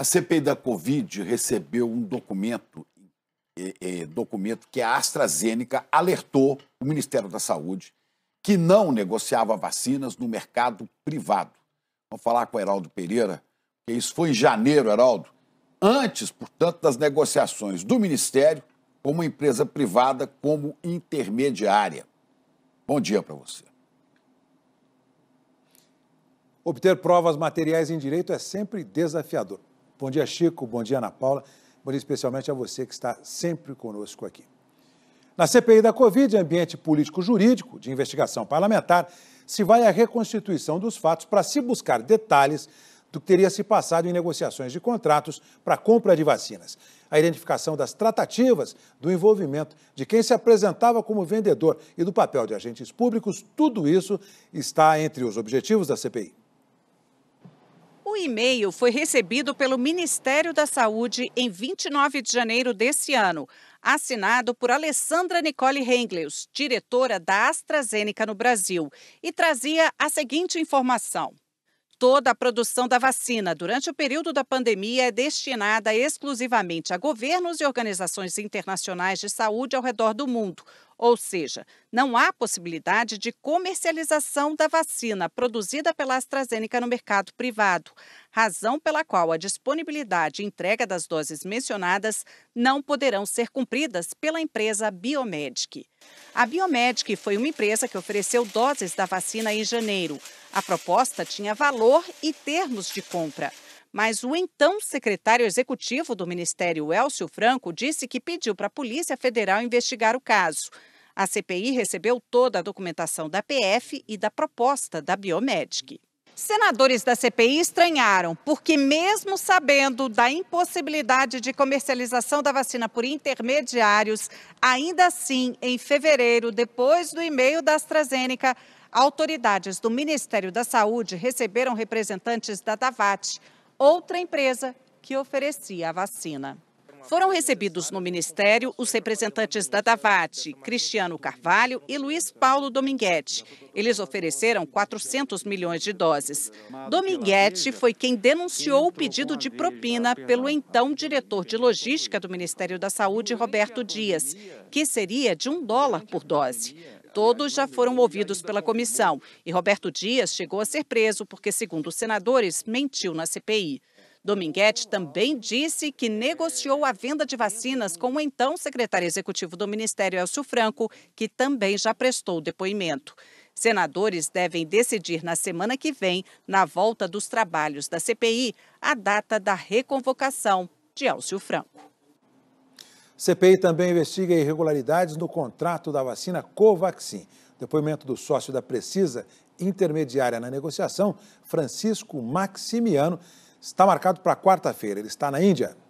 A CPI da Covid recebeu um documento, eh, eh, documento que a AstraZeneca alertou o Ministério da Saúde que não negociava vacinas no mercado privado. Vamos falar com o Heraldo Pereira, que isso foi em janeiro, Heraldo, antes, portanto, das negociações do Ministério com uma empresa privada como intermediária. Bom dia para você. Obter provas materiais em direito é sempre desafiador. Bom dia, Chico. Bom dia, Ana Paula. Bom dia especialmente a você que está sempre conosco aqui. Na CPI da Covid, ambiente político-jurídico de investigação parlamentar, se vai à reconstituição dos fatos para se buscar detalhes do que teria se passado em negociações de contratos para compra de vacinas. A identificação das tratativas, do envolvimento de quem se apresentava como vendedor e do papel de agentes públicos, tudo isso está entre os objetivos da CPI e-mail foi recebido pelo Ministério da Saúde em 29 de janeiro deste ano, assinado por Alessandra Nicole Rengleus, diretora da AstraZeneca no Brasil, e trazia a seguinte informação. Toda a produção da vacina durante o período da pandemia é destinada exclusivamente a governos e organizações internacionais de saúde ao redor do mundo, ou seja, não há possibilidade de comercialização da vacina produzida pela AstraZeneca no mercado privado, razão pela qual a disponibilidade e entrega das doses mencionadas não poderão ser cumpridas pela empresa Biomedic. A Biomedic foi uma empresa que ofereceu doses da vacina em janeiro. A proposta tinha valor e termos de compra. Mas o então secretário executivo do Ministério, Elcio Franco, disse que pediu para a Polícia Federal investigar o caso. A CPI recebeu toda a documentação da PF e da proposta da Biomedic. Senadores da CPI estranharam, porque, mesmo sabendo da impossibilidade de comercialização da vacina por intermediários, ainda assim, em fevereiro, depois do e-mail da AstraZeneca, autoridades do Ministério da Saúde receberam representantes da DAVAT outra empresa que oferecia a vacina. Foram recebidos no Ministério os representantes da Davate, Cristiano Carvalho e Luiz Paulo Dominguete. Eles ofereceram 400 milhões de doses. Dominguete foi quem denunciou o pedido de propina pelo então diretor de logística do Ministério da Saúde, Roberto Dias, que seria de um dólar por dose todos já foram ouvidos pela comissão. E Roberto Dias chegou a ser preso porque, segundo os senadores, mentiu na CPI. Dominguete também disse que negociou a venda de vacinas com o então secretário executivo do Ministério, Elcio Franco, que também já prestou depoimento. Senadores devem decidir na semana que vem, na volta dos trabalhos da CPI, a data da reconvocação de Elcio Franco. CPI também investiga irregularidades no contrato da vacina Covaxin. Depoimento do sócio da Precisa, intermediária na negociação, Francisco Maximiano, está marcado para quarta-feira. Ele está na Índia.